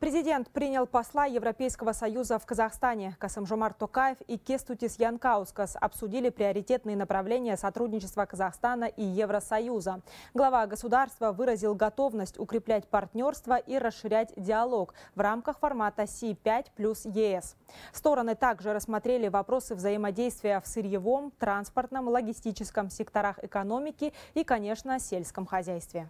Президент принял посла Европейского союза в Казахстане. касым Токаев и Кестутис Янкаускас обсудили приоритетные направления сотрудничества Казахстана и Евросоюза. Глава государства выразил готовность укреплять партнерство и расширять диалог в рамках формата си 5 плюс ЕС. Стороны также рассмотрели вопросы взаимодействия в сырьевом, транспортном, логистическом секторах экономики и, конечно, сельском хозяйстве.